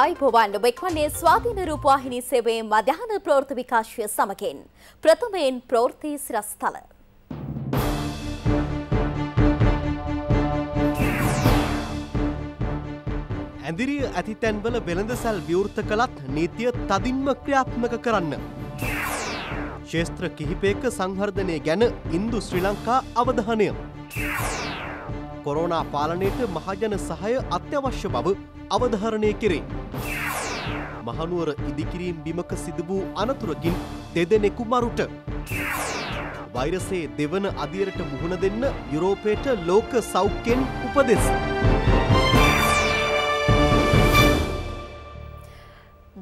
අයිබෝවන් ඔබෙක්වන්නේ ස්වාධීන රූපවාහිනී සේවයේ මධ්‍යහන ප්‍රවෘත්ති විකාශය සමගින් ප්‍රථමයෙන් ප්‍රවෘත්ති සිරස්තල. ඇඳිරිය ඇතිතැන්වල වෙළඳසැල් විවෘත කළත් නීතිය තදින්ම ක්‍රියාත්මක කරන්න. ශේත්‍ර කිහිපයක සංහර්ධනය ගැන ඉන්දු ශ්‍රී ලංකා අවධානය. කොරෝනා පාලනයට මහජන සහය අත්‍යවශ්‍ය බව අවධාරණය කෙරේ. මහනුවර ඉදිකිරීම් බිමක සිදු වූ අනතුරකින් දෙදෙනෙකු මරුට. වෛරසේ දෙවන අදියරට මුහුණ දෙන්න යුරෝපයට ලෝක සෞඛ්‍යෙන් උපදෙස්.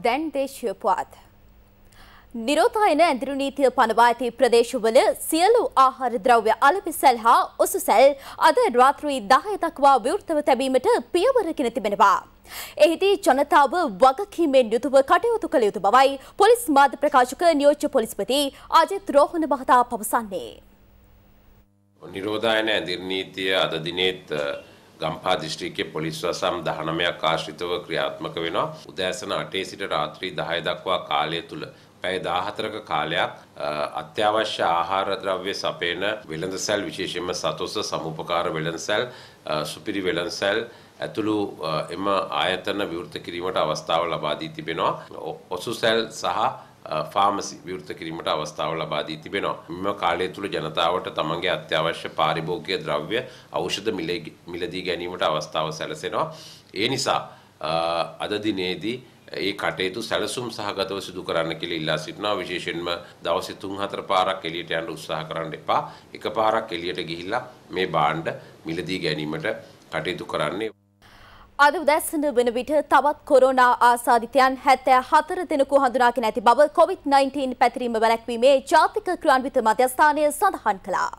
දැන් දේශය පුවත්. නිරෝධායන ඇඳුරු නීතිය පනවා ඇති ප්‍රදේශවල සියලු ආහාර ද්‍රව්‍ය අලපිසැල් හා උසුසැල් අද රාත්‍රී 10 දක්වා විවෘතව තැබීමට පියවරගෙන තිබෙනවා. එහිදී ජනතාව වගකීමෙන් යුතුව කටයුතු කළ යුතු බවයි පොලිස් මාධ්‍ය ප්‍රකාශක නියෝජ්‍ය පොලිස්පති අජිත් රෝහණ මහතා පවසන්නේ. නිරෝධායන ඇඳුරු නීතිය අද දිනේත් ගම්පා දිස්ත්‍රික්කයේ පොලිස් වසම් 19ක් ආශ්‍රිතව ක්‍රියාත්මක වෙනවා. උදෑසන 8 සිට රාත්‍රී 10 දක්වා කාලය තුල පැය 14ක කාලයක් අත්‍යවශ්‍ය ආහාර ද්‍රව්‍ය සපයන වෙළඳසැල් විශේෂයෙන්ම සතොස සමුපකාර වෙළඳසැල් සුපිරි වෙළඳසැල් ඇතුළු එම ආයතන විවෘත කිරීමට අවස්ථාව ලබා දී තිබෙනවා ඔසුසැල් සහ ෆාමසි විවෘත කිරීමට අවස්ථාව ලබා දී තිබෙනවා. මෙම කාලය තුළ ජනතාවට තමන්ගේ අත්‍යවශ්‍ය පාරිභෝගික ද්‍රව්‍ය ඖෂධ මිලදී ගැනීමට අවස්ථාව සැලසෙනවා. ඒ නිසා අද දිනේදී ඒ කටයුතු සැලසුම් සහගතව සිදු කරන්න කියලා ඉල්ලා සිටිනවා විශේෂයෙන්ම දවසේ 3-4 පාරක් එළියට යන්න උත්සාහ කරන්න එපා එකපාරක් එළියට ගිහිල්ලා මේ බාණ්ඩ මිලදී ගැනීමට කටයුතු කරන්නේ අද උදැසන වන විට තවත් කොරෝනා ආසාධිතයන් හැත්තෑ හතර දෙනකු හඳුනාගෙන ඇති බව කොවිD-19 පැතිරීම වැළැක්වීමේ ජාතික ක්‍රියාන්විත මධ්‍යස්ථානය සඳහන් කළා.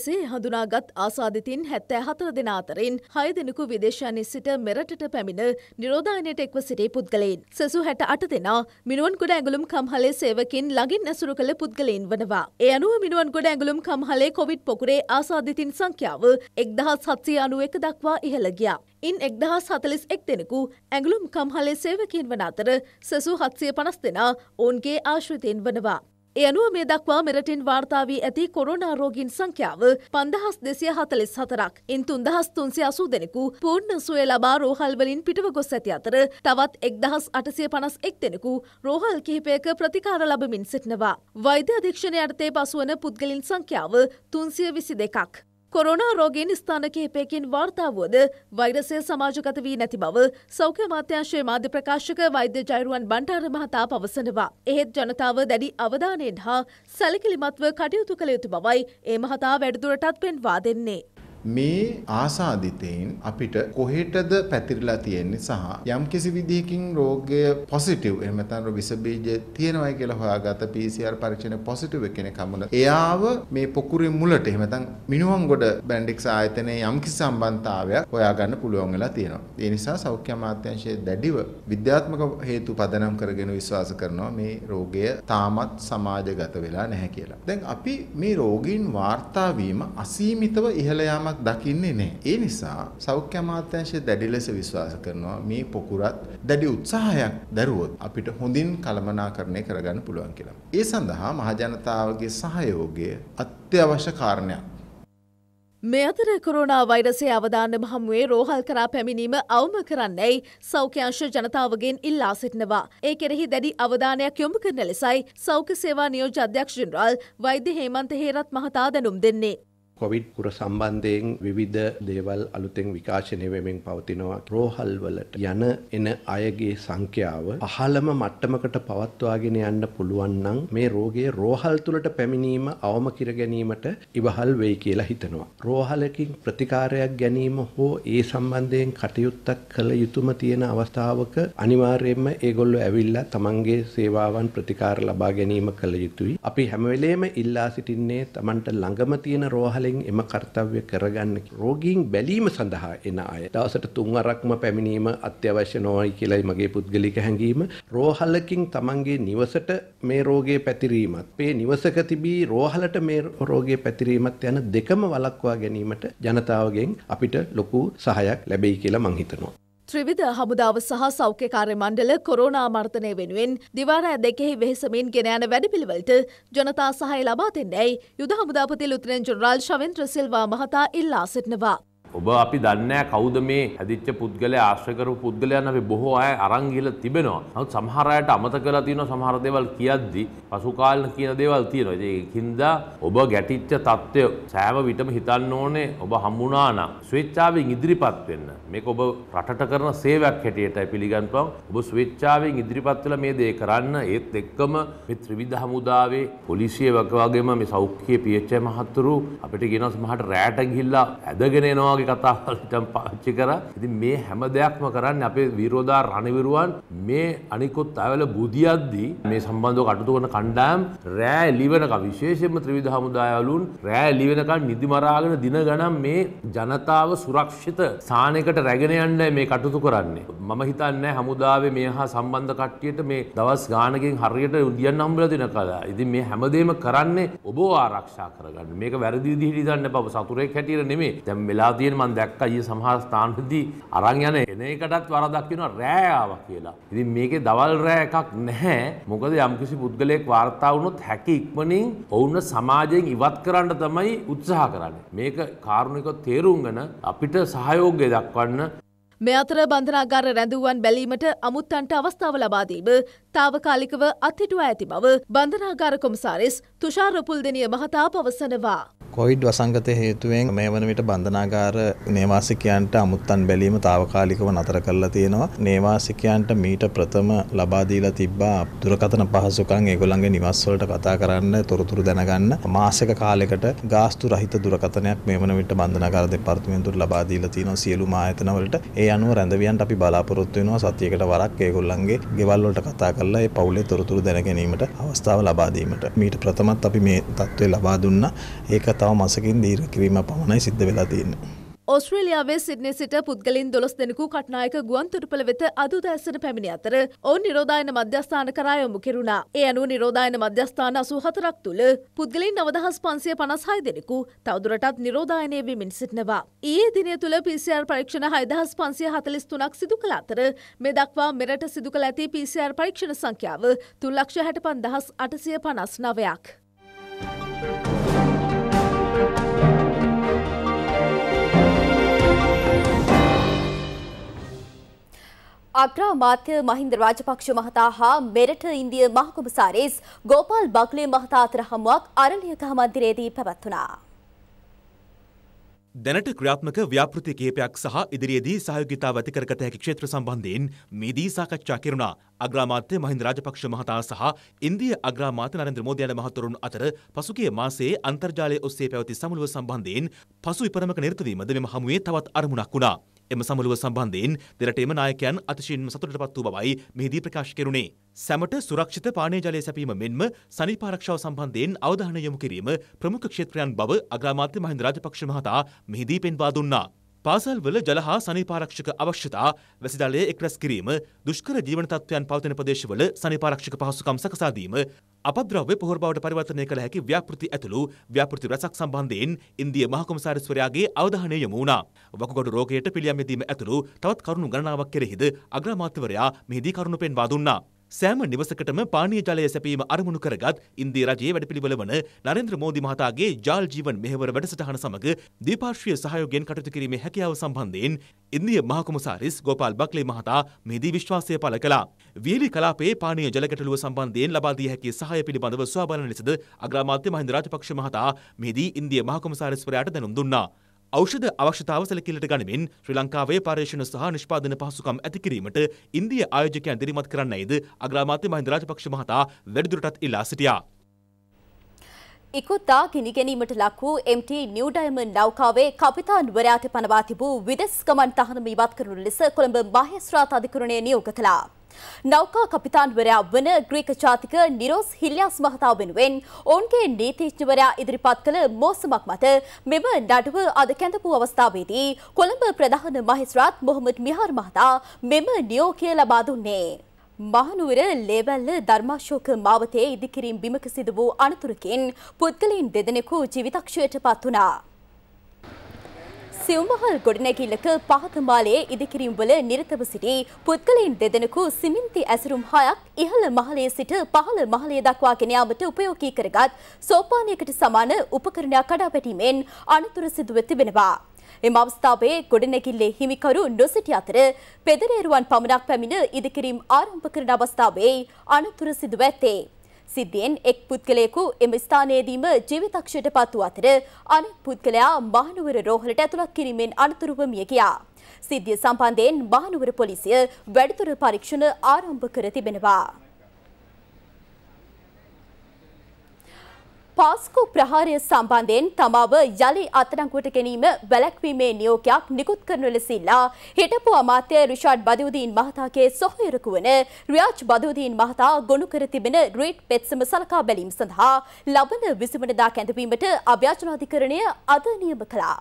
මෙසේ හඳුනාගත් ආසාධිතින් හැත්තෑ හතර දෙෙන අතරින් හය දෙනෙකු විදේශයනි සිට මෙරටට පැමිණ නිරෝධානයට එක්ව සිටේ පුද්ගලයින්. සෙසු හැට අට දෙනා මිනුවන් ගොඩ ඇගුළුම් කම්හලේ සේවකින් ලගින් ඇසුරු කළ පුද්ගලයින් වනවා. ඒ අනුව මිනුවන් ගොඩ ඇගුළුම් කම්හලේ කොවිඩ් පොකුරේ ආසාධිතින් සංඛ්‍යාව එක්දහත් සත්සය අනුව එක දක්වා ඉහළගියා. ඉන් එක්දහස් හතලිස් එක් දෙනෙකු ඇගලුම් කම්හලේ සේවකින් වන අතර සසු හත්සය පනස් දෙනා ඔවුන්ගේ ආශ්‍රිතයෙන් වනවා. ඒ අනුව මේ දක්වා මෙරටින් වාර්තා වී ඇති කොරෝනා රෝගීන් සංඛ්‍යාව 5244ක්. ඉන් 3380 දෙනෙකු පූර්ණ සුවය ලබා රෝහල් වලින් පිටව ගොස් ඇති අතර තවත් 1851 දෙනෙකු රෝහල් කිහිපයක ප්‍රතිකාර ලබමින් සිටිනවා. වෛද්‍ය අධීක්ෂණය යටතේ පසුවන පුද්ගලින් සංඛ්‍යාව 322ක්. කොරෝනා රෝගීන් ස්ථාන කිහිපයකින් වාර්තා වුවද වෛරසය සමාජගත වී නැති බව සෞඛ්‍ය අමාත්‍යාංශයේ මාධ්‍ය ප්‍රකාශක වෛද්‍ය ජයරුවන් බණ්ඩාර මහතා පවසනවා. එහෙත් ජනතාව දැඩි අවධානයෙන් හා සැලකිලිමත්ව කටයුතු කළ යුතු බවයි ඒ මහතා වැඩිදුරටත් පෙන්වා දෙන්නේ. මේ ආසාදිතයෙන් අපිට කොහෙටද පැතිරලා තියෙන්නේ සහ යම් කිසි විදිහකින් රෝගය පොසිටිව් එහෙම නැත්නම් විස බීජ තියෙනවා කියලා හොයාගත PCR පරීක්ෂණ පොසිටිව් කෙනෙක් හමුන එයාව මේ පොකුරේ මුලට එහෙම නැත්නම් මිනුවන්ගොඩ බැන්ඩික්ස් ආයතනයේ යම් කිසි සම්බන්ධතාවයක් හොයාගන්න පුළුවන් වෙලා තියෙනවා. ඒ නිසා සෞඛ්‍ය අමාත්‍යාංශයේ දැඩිව විද්‍යාත්මක හේතු පදනම් කරගෙන විශ්වාස කරනවා මේ රෝගය තාමත් සමාජගත වෙලා නැහැ කියලා. දැන් අපි මේ රෝගීන් වාර්තා වීම අසීමිතව ඉහළ යාම යමක් දකින්නේ නැහැ. ඒ නිසා සෞඛ්‍ය අමාත්‍යාංශය දැඩි ලෙස විශ්වාස කරනවා මේ පොකුරත් දැඩි උත්සාහයක් දරුවොත් අපිට හොඳින් කළමනාකරණය කරගන්න පුළුවන් කියලා. ඒ සඳහා මහජනතාවගේ සහයෝගය අත්‍යවශ්‍ය කාරණයක්. මේ අතර කොරෝනා වෛරසේ අවධානම හමුවේ රෝහල් කරා පැමිණීම අවම කරන්නයි සෞඛ්‍යංශ ජනතාවගෙන් ඉල්ලා සිටිනවා. ඒ කෙරෙහි දැඩි අවධානයක් යොමු කරන ලෙසයි සෞඛ්‍ය සේවා නියෝජ්‍ය අධ්‍යක්ෂ ජෙනරාල් වෛද්‍ය හේමන්ත හේරත් මහතා දැනුම් දෙන්නේ. කොවිඩ් පුර සම්බන්ධයෙන් විවිධ දේවල් අලුතෙන් විකාශනය වෙමින් පවතිනවා. රෝහල්වලට යන එන අයගේ සංඛ්‍යාව පහළම මට්ටමකට පවත්වාගෙන යන්න පුළුවන් නම් මේ රෝගය රෝහල් තුලට පැමිණීම අවම කර ගැනීමට ඉවහල් වෙයි කියලා හිතනවා. රෝහලකින් ප්‍රතිකාරයක් ගැනීම හෝ ඒ සම්බන්ධයෙන් කටයුත්තක් කළ යුතුම තියෙන අවස්ථාවක අනිවාර්යයෙන්ම ඒගොල්ලෝ ඇවිල්ලා තමන්ගේ සේවාවන් ප්‍රතිකාර ලබා ගැනීම කළ යුතුයි. අපි හැම වෙලේම ඉල්ලා සිටින්නේ තමන්ට ළඟම තියෙන රෝහලේ අනිවාර්යෙන් එම කර්තව්‍ය කරගන්න රෝගීන් බැලීම සඳහා එන අය දවසට තුන් වරක්ම පැමිණීම අත්‍යවශ්‍ය නොවයි කියලායි මගේ පුද්ගලික හැඟීම රෝහලකින් තමන්ගේ නිවසට මේ රෝගය පැතිරීමත් මේ නිවසක තිබී රෝහලට මේ රෝගය පැතිරීමත් යන දෙකම වළක්වා ගැනීමට ජනතාවගෙන් අපිට ලොකු සහයක් ලැබෙයි කියලා මං හිතනවා ත්‍රිවිධ හමුදාව සහ සෞඛ්‍යකාරය මණ්ඩල කොරෝනා මර්තනය වෙනුවෙන් දිවාරෑ දෙකෙහි වෙහෙසමින් ගෙන යන වැඩපිළිවෙලට ජනතා සහය ලබා දෙන්නැයි යුද හමුදාපති ලුතනන් ජනරාල් ශවෙන්ද්‍ර සිල්වා මහතා ඉල්ලා සිටිනවා. ඔබ අපි දන්නෑ කවුද මේ හැදිච්ච පුද්ගලය ආශ්‍රකරපු පුද්ගලයන් අපි බොහෝ අය අරංගිල තිබෙනවා. නමුත් සමහර අයට අමතක කරලා තියෙනවා සමහර දේවල් කියද්දි පසුකාලීන කියන දේවල් තියෙනවා. ඉතින් ඒකින්දා ඔබ ගැටිච්ච தত্ত্বය සෑම විටම හිතන්න ඕනේ ඔබ හම්බුණා නම් ස්වේච්ඡාවෙන් ඉදිරිපත් වෙන්න. මේක ඔබ රටට කරන සේවයක් හැටියටයි පිළිගන්නවා. ඔබ ස්වේච්ඡාවෙන් ඉදිරිපත් වෙලා මේ දේ කරන්න ඒත් එක්කම මේ ත්‍රිවිධ හමුදාවේ පොලිසිය වගේම මේ සෞඛ්‍ය PHA මහතුරු අපිට කියනවා සමහරට රැට ගිහිල්ලා ඇදගෙන එනවා වගේ කතාවලටම් පාච්චි කර ඉති මේ හැම දෙයක්ම කරන්න අපේ විරෝධා රණවිරුවන් මේ අනිකුත් අවල බුදියද්දී මේ සම්බන්ධ කටතු වන කණ්ඩාම් රෑ ලිවනක විශේෂම ත්‍රවිධ හමුදායාලුන් රෑ ලිවෙනකන් නිදිමරාගෙන දින ගනම් මේ ජනතාව සුරක්ෂිත සානකට රැගෙන යන්න මේ කටුතු කරන්නේ. මම හිතන්න හමුදාවේ මේ හා සම්බන්ධ කට්ටියට මේ දවස් ගානකින් හරියට උදියන් හම්බල දෙන කලා ඉතින් මේ හැමදේම කරන්නේ ඔබෝ ආරක්ෂා කරගන්න මේක වැරදි විදිහට ඉදන්න බව සතුරෙක් හැටියට නෙමෙයි දැන් වෙලා තියෙන අරගෙන මන් දැක්ක ඊ සමහර ස්ථානදී අරන් යන එන එකටත් වරදක් වෙනවා රෑ ආවා කියලා. ඉතින් මේකේ දවල් රෑ එකක් නැහැ. මොකද යම්කිසි පුද්ගලයෙක් වාර්තා වුණොත් හැකි ඉක්මනින් ඔවුන් සමාජයෙන් ඉවත් කරන්න තමයි උත්සාහ කරන්නේ. මේක කාරුණිකව තේරුම්ගෙන අපිට සහයෝගය දක්වන්න මේ අතර බන්ධනාගාර රැඳුවන් බැලීමට අමුත්තන්ට අවස්ථාව ලබාදීම තාවකාලිකව අත්හිටුවා ඇති බව බන්ධනාගාර කොමසාරිස් තුෂාරපුල්දනිය මහතා පවසනවා. කොයිඩ් වසංගත හේතුවෙන් මේ වන විට බන්ධනාගාර නේවාසිකයන්ට අමුත්තන් බැලීම තාවකාලිකව නතර කරලා තියෙනවා. නේවාසිකයන්ට මීට ප්‍රථම ලබා දීලා තිබ්බා දුරකථන පහසුකම් ඒගොල්ලන්ගේ නිවාස වලට කතා කරන්න, තොරතුරු දැනගන්න මාසික කාලයකට ගාස්තු රහිත දුරකථනයක් මේ වන විට බන්ධනාගාර දෙපාර්තමේන්තුවට ලබා දීලා තියෙනවා සියලුම ආයතන වලට. ඒ අනුව රැඳවියන්ට අපි බලාපොරොත්තු වෙනවා සතියකට වරක් ඒගොල්ලන්ගේ ගෙවල් වලට කතා කරලා ඒ පවුලේ තොරතුරු දැන ගැනීමට අවස්ථාව ලබා දීමට. මීට ප්‍රථමත් අපි මේ தත්ත්වය ලබා දුන්නා. ඒකත් තව මසකින් දීර කිරීම පමණයි සිද්ධ වෙලා තියෙන්නේ. ඔස්ට්‍රේලියාවේ සිද්නි සිට පුද්ගලින් දොළොස් දෙනෙකු කට්නායක ගුවන්තොටුපළ වෙත අදුදැස්සට පැමිණි අතර ඔවුන් නිරෝධායන මධ්‍යස්ථාන කරා යොමු කෙරුණා. ඒ අනුව නිරෝධායන මධ්‍යස්ථාන 84ක් තුල පුද්ගලින් 9556 දෙනෙකු තවදුරටත් නිරෝධායනයේ වෙමින් සිටිනවා. ඊයේ දිනය තුල PCR පරීක්ෂණ 6543ක් සිදු කළ අතර මේ දක්වා මෙරට සිදු කළ ඇති PCR පරීක්ෂණ සංඛ්‍යාව 365859ක්. අග්‍රාමාත්‍ය මහින්ද රාජපක්ෂ මහතා හා මෙරට ඉන්දිය මහකොමසාරේස් ගෝපාල් බග්ලේ මහතා අතර හමුවක් අරණියක මන්දිරයේදී පැවැත්වුණා. දැනට ක්‍රියාත්මක ව්‍යාපෘති කීපයක් සහ ඉදිරියේදී සහයෝගිතාව ඇති කරගත හැකි ක්ෂේත්‍ර සම්බන්ධයෙන් මේදී සාකච්ඡා කෙරුණා. අග්‍රාමාත්‍ය මහින්ද රාජපක්ෂ මහතා සහ ඉන්දිය අග්‍රාමාත්‍ය නරේන්ද්‍ර මෝදි යන මහතුරුන් අතර පසුගිය මාසයේ අන්තර්ජාලය ඔස්සේ පැවති සමුළුව සම්බන්ධයෙන් පසු විපරමක නිරත වීමද මෙම හමුවේ තවත් අරමුණක් වුණා. එම සමුළුව සම්බන්ධයෙන් දෙරට එම නායකයන් අතිශයින්ම සතුටට පත් වූ බවයි මෙහිදී ප්‍රකාශ කෙරුණේ. සැමට සුරක්ෂිත පානය ජලය සැපීම මෙන්ම සනීප ආරක්ෂාව සම්බන්ධයෙන් අවධානය යොමු කිරීම ප්‍රමුඛ ක්ෂේත්‍රයන් බව අග්‍රාමාත්‍ය මහින්ද රාජපක්ෂ මහතා මෙහිදී පෙන්වා දුන්නා. පාසල්වල ජල හා සනීපාරක්ෂක අවශ්‍යතා වැසිදලය එක්රැස් කිරීම දුෂ්කර ජීවන තත්ත්වයන් පවතින ප්‍රදේශවල සනීපාරක්ෂක පහසුකම් සකසා දීම අපද්‍රව්‍ය පොහොර බවට පරිවර්තනය කළ හැකි ව්‍යාපෘති ඇතුළු ව්‍යාපෘති රැසක් සම්බන්ධයෙන් ඉන්දිය මහකොමසාරිස්වරයාගේ අවධානය යොමු වුණා. වකුගඩු රෝගයට පිළියම් යෙදීම ඇතුළු තවත් කරුණු ගණනාවක් කෙරෙහිද අග්‍රාමාත්‍යවරයා මෙහිදී කරුණු පෙන්වා දුන්නා. සෑම නිවසකටම පානීය ජලය සැපීම අරමුණු කරගත් ඉන්දී රජයේ වැඩපිළිවෙල වන නරේන්ද්‍ර මෝදි මහතාගේ ජාල් ජීවන් මෙහෙවර වැඩසටහන සමග ද්විපාර්ශ්වීය සහයෝගයෙන් කටයුතු කිරීමේ හැකියාව සම්බන්ධයෙන් ඉන්දිය මහකොමසාරිස් ගෝපාල් බක්ලේ මහතා මෙහිදී විශ්වාසය පළ කළා. වියලි කලාපයේ පානීය ජල ගැටලුව සම්බන්ධයෙන් ලබා දිය හැකි සහාය පිළිබඳව සොයා බලන ලෙසද අග්‍රාමාත්‍ය මහින්ද රාජපක්ෂ මහතා මෙහිදී ඉන්දිය මහකොමසාරිස්වරයාට දැනුම් දුන්නා. ඖෂධ අවශ්‍යතාව සැලකිල්ලට ගනිමින් ශ්‍රී ලංකාවේ පර්යේෂණ සහ නිෂ්පාදන පහසුකම් ඇති කිරීමට ඉන්දිය ආයෝජකයන් දිරිමත් කරන්නයිද අග්‍රාමාත්‍ය මහින්ද රාජපක්ෂ මහතා වැඩිදුරටත් ඉල්ලා සිටියා. ඉකුත්තා ගිනිගැනීමට ලක් වූ MT නිව් ඩයමන්ඩ් නෞකාවේ කපිතාන්වරයාට පනවා තිබූ විදෙස්ගමන් තහනම ඉවත් කරනු ලෙස කොළඹ මහේස්ත්‍රාත් අධිකරණය නියෝග කළා. නෞකා කපිතාන්වරයා වන ග්‍රීක ජාතික නිරෝස් හිල්ලියස් මහතා වෙනුවෙන් ඔවුන්ගේ නීතිඥවරයා ඉදිරිපත් කළ මෝසමක් මත මෙම නඩුව අද කැඳපු අවස්ථාවේදී කොළඹ ප්‍රධාන මහිස්ත්‍රාත් මොහොමඩ් මිහාර් මහතා මෙම නියෝගය ලබා දුන්නේ. මහනුවර ලේබැල්ල ධර්මාශෝක මාවතයේ ඉදිකිරීම් බිමක සිදු වූ අනතුරකින් පුද්ගලයින් දෙදෙනෙකු ජීවිතක්ෂයට පත් වනා. සිව්මහල් ගොඩනැගිල්ලක පහතමාලයේ ඉදිකිරීම්වල නිරතව සිටි පුද්ගලයින් දෙදෙනෙකු සිමෙන්ති ඇසුරුම් හයක් ඉහළ මහලේ සිට පහළ මහලේ දක්වා ගෙන යාමට උපයෝගී කරගත් සෝපානයකට සමාන උපකරණයක් කඩා වැටීමෙන් අනතුර සිදුව තිබෙනවා. එම අවස්ථාවේ ගොඩනැගිල්ලේ හිමිකරු නොසිටි අතර පෙදරේරුවන් පමණක් පැමිණ ඉදිකිරීම් ආරම්භ කරන අවස්ථාවේ අනතුර සිදුව ඇත්තේ. සිද්ධියෙන් එක් පුද්ගලයෙකු එම ස්ථානයේදීම ජීවිතක්ෂයට පත්ව අතර අනෙක් පුද්ගලයා මහනුවර රෝහලට ඇතුළත් කිරීමෙන් අනතුරුව මිය ගියා. සිද්ධිය සම්බන්ධයෙන් මහනුවර පොලිසිය වැඩිදුර පරීක්ෂණ ආරම්භ කර තිබෙනවා. පාස්කු ප්‍රහාරය සම්බන්ධයෙන් තමාව යළි අත්අඩංගුවට ගැනීම වැළැක්වීමේ නියෝගයක් නිකුත් කරනු ලෙසිල්ලා හිටපු අමාත්‍ය රිෂාඩ් බදූදීන් මහතාගේ සොහොයුරකු වන රියාජ් බදූදීන් මහතා ගොනු කර තිබෙන රීට් පෙත්සම සලකා බැලීම සඳහා ලබන විසිවනදා කැඳවීමට අභ්‍යාචනාධිකරණය අද නියම කළා.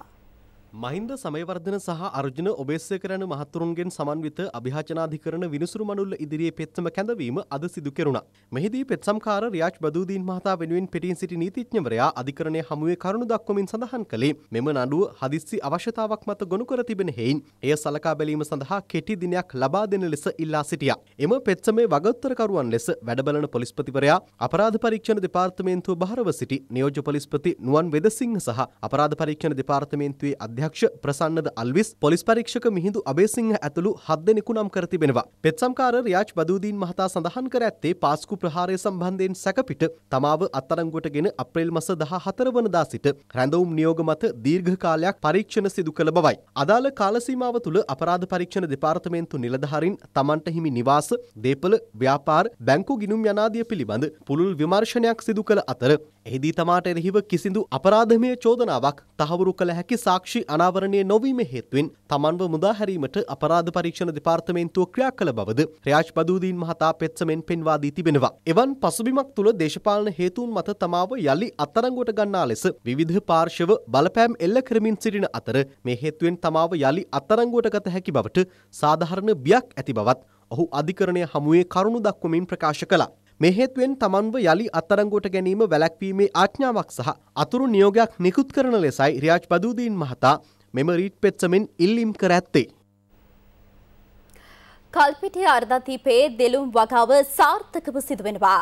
මහින්ද සමයවර්ධන සහ අර්ජුන ඔබේසේකරන මහතුරුන්ගෙන් සමන්විත අභිහාචනාධිකරණ විනිසුරු මනුල්ල ඉදිරියේ පෙත්සම කැඳවීම අද සිදු කෙරුණා. මෙහිදී පෙත්සම්කාර රියාජ් බදූදීන් මහතා වෙනුවෙන් පිටින් සිටි නීතිඥවරයා අධිකරණය හමුවේ කරුණු දක්වමින් සඳහන් කළේ මෙම නඩුව හදිස්සි අවශ්‍යතාවක් මත ගොනු කර තිබෙන හේයින් එය සලකා බැලීම සඳහා කෙටි දිනයක් ලබා දෙන ලෙස ඉල්ලා සිටියා. එම පෙත්සමේ වගඋත්තරකරුවන් ලෙස වැඩබලන පොලිස්පතිවරයා අපරාධ පරීක්ෂණ දෙපාර්තමේන්තුව බහරව සිටි නියෝජ්‍ය පොලිස්පති නුවන් වෙදසිංහ සහ අපරාධ පරීක්ෂණ දෙපාර්තමේන්තුවේ අධ්‍ය අධ්‍යක්ෂ ප්‍රසන්නද අල්විස් පොලිස් පරීක්ෂක මිහිඳු අබේසිංහ ඇතුළු හත් දෙනෙකු නම් කර තිබෙනවා. පෙත්සම්කාර රියාජ් බදූදීන් මහතා සඳහන් කර ඇත්තේ පාස්කු ප්‍රහාරය සම්බන්ධයෙන් සැකපිට තමාව අත්තරංගුවටගෙන අප්‍රේල් මස 14 වනදා සිට රැඳවුම් නියෝග මත දීර්ඝ කාලයක් පරීක්ෂණ සිදු කළ බවයි. අදාළ කාල සීමාව තුළ අපරාධ පරීක්ෂණ දෙපාර්තමේන්තු නිලධාරීන් තමන්ට හිමි නිවාස, දේපල, ව්‍යාපාර, බැංකු ගිණුම් යනාදිය පිළිබඳ පුළුල් විමර්ශනයක් සිදු කළ අතර එහිදී තමාට එරෙහිව කිසිදු අපරාධමය චෝදනාවක් තහවුරු කළ හැකි සාක්ෂි අනාවරණය නොවීම හේතුවෙන් තමන්ව මුදාහැරීමට අපරාධ පරීක්ෂණ දෙපාර්තමේන්තුව ක්‍රියා කළ බවද රාජ් බදූදීන් මහතා පෙත්සමෙන් පෙන්වා දී තිබෙනවා. එවන් පසුබිමක් තුළ දේශපාලන හේතුන් මත තමාව යළි අත්තරංගුවට ගන්නා ලෙස විවිධ පාර්ශව බලපෑම් එල්ල කරමින් සිටින අතර මේ හේතුවෙන් තමාව යළි අත්තරංගුවට ගත හැකි බවට සාධාරණ බියක් ඇති බවත් ඔහු අධිකරණය හමුවේ කරුණු දක්වමින් ප්‍රකාශ කළා. මේ හේතුවෙන් තමන්ව යළි අත්අඩංගුවට ගැනීම වැළැක්වීමේ ආඥාවක් සහ අතුරු නියෝගයක් නිකුත් කරන ලෙසයි රියාජ් බදූදීන් මහතා මෙම රීට් පෙත්සමින් ඉල්ලීම් කර ඇත්තේ. කල්පිටිය අර්ධතීපයේ දෙලුම් වගාව සාර්ථකව සිදුවෙනවා.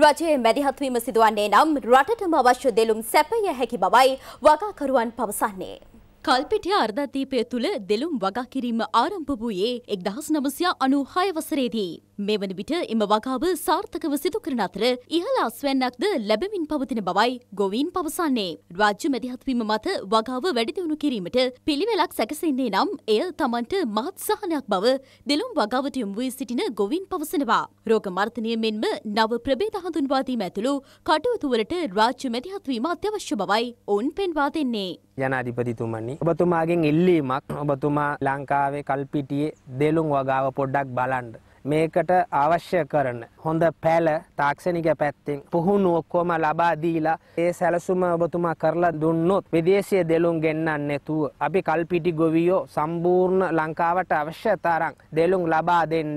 රජයේ මැදිහත්වීම සිදුවන්නේ නම් රටටම අවශ්‍ය දෙලුම් සැපය හැකි බවයි වගාකරුවන් පවසන්නේ. කල්පිටිය අර්ධද්වීපය තුළ දෙලුම් වගකිරීම ආරම්භ වූයේ එක්දහස් නමසියා අනු හයවසරේදී. මේ වන විට එම වගාව සාර්ථකව සිදු කරන අතර ඉහළ අස්වැන්නක්ද ලැබමින් පවතින බවයි ගොවීන් පවසන්නේ. රාජ්‍ය මැදිහත්වීම මත වගාව වැඩිදියුණු කිරීමට පිළිවෙලක් සැකසෙන්නේ නම් එය තමන්ට මහත් සහනයක් බව දෙලුම් වගාවට යොමු වී සිටින ගොවීන් පවසනවා. රෝග මර්තනය මෙන්ම නව ප්‍රභේද හඳුන්වා දීම ඇතුළු කටයුතුවලට රාජ්‍ය මැදිහත්වීම අත්‍යවශ්‍ය බවයි ඔවුන් පෙන්වා දෙන්නේ. ජනාධිපතිතුමනි ඔබතුමාගෙන් ඉල්ලීමක් ඔබතුමා ලංකාවේ කල්පිටියේ දෙලුම් වගාව පොඩ්ඩක් බලන්ඩ. මේකට අවශ්‍ය කරන හොඳ පැල තාක්ෂණික පැත්තෙන් පුහුණු ඔක්කොම ලබා දීලා ඒ සැලසුම ඔබතුමා කරලා දුන්නොත් විදේශීය දෙලුම් ගෙන්නන්න නැතුව අපි කල්පිටි ගොවියෝ සම්පූර්ණ ලංකාවට අවශ්‍ය තරම් දෙලුම් ලබා දෙන්න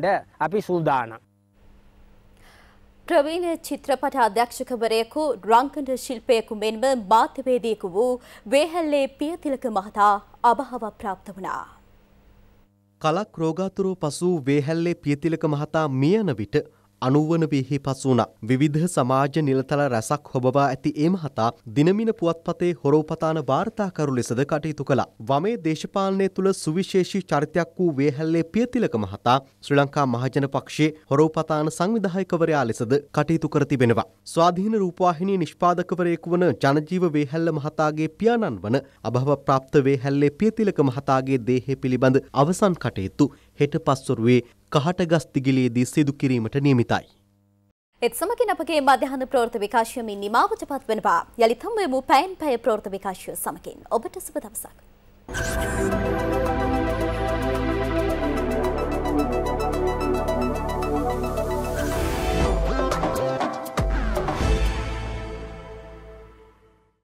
අපි සූදානම් ප්‍රවීණ චිත්‍රපට අධ්‍යක්ෂකවරයෙකු රංකඩ ශිල්පයකු මෙන්ම මාධ්‍යවේදීකු වූ වේහල්ලේ පියතිලක මහතා අභහව ප්‍රාප්ත වුණා. කලක් රෝගාතුරෝ පසු වේහැල්ලේ පියතිලක මහතා මියන විට අනුවන වෙහි පසු වුණා. විවිධ සමාජ නිලතල රැසක් හොබවා ඇති ඒ මහතා දිනමින පුවත්පතේ හොරෝපතාන වාර්තාකරු ලෙසද කටයුතු කළා. වමේ දේශපාලනය තුළ සුවිශේෂී චරිතයක් වූ වේහැල්ලේ පියතිලක මහතා ශ්‍රී ලංකා මහජන පක්ෂයේ හොරෝපතාන සංවිධායකවරයා ලෙසද කටයුතු කර තිබෙනවා. ස්වාධීන රූපවාහිනී නිෂ්පාදකවරයෙකු වන ජනජීව වේහැල්ල මහතාගේ පියාණන් වන අභව ප්‍රාප්ත වේහැල්ලේ පියතිලක මහතාගේ දේහය පිළිබඳ අවසන් කටයුතු හෙට පස්වරුවේ කහටගස්තිගිලයේදී සිදු කිරීමට නියමිතයි. එත් සමගින් අපගේ මධ්‍යහන ප්‍රෝර්ථ විකාශයමින් නිමාවට පත්වනවා යළිතම් වෙමු පැයින් පැය ප්‍රෝර්ථ විකාශය සමකින් ඔබට සුබ දවසක්. Thank you.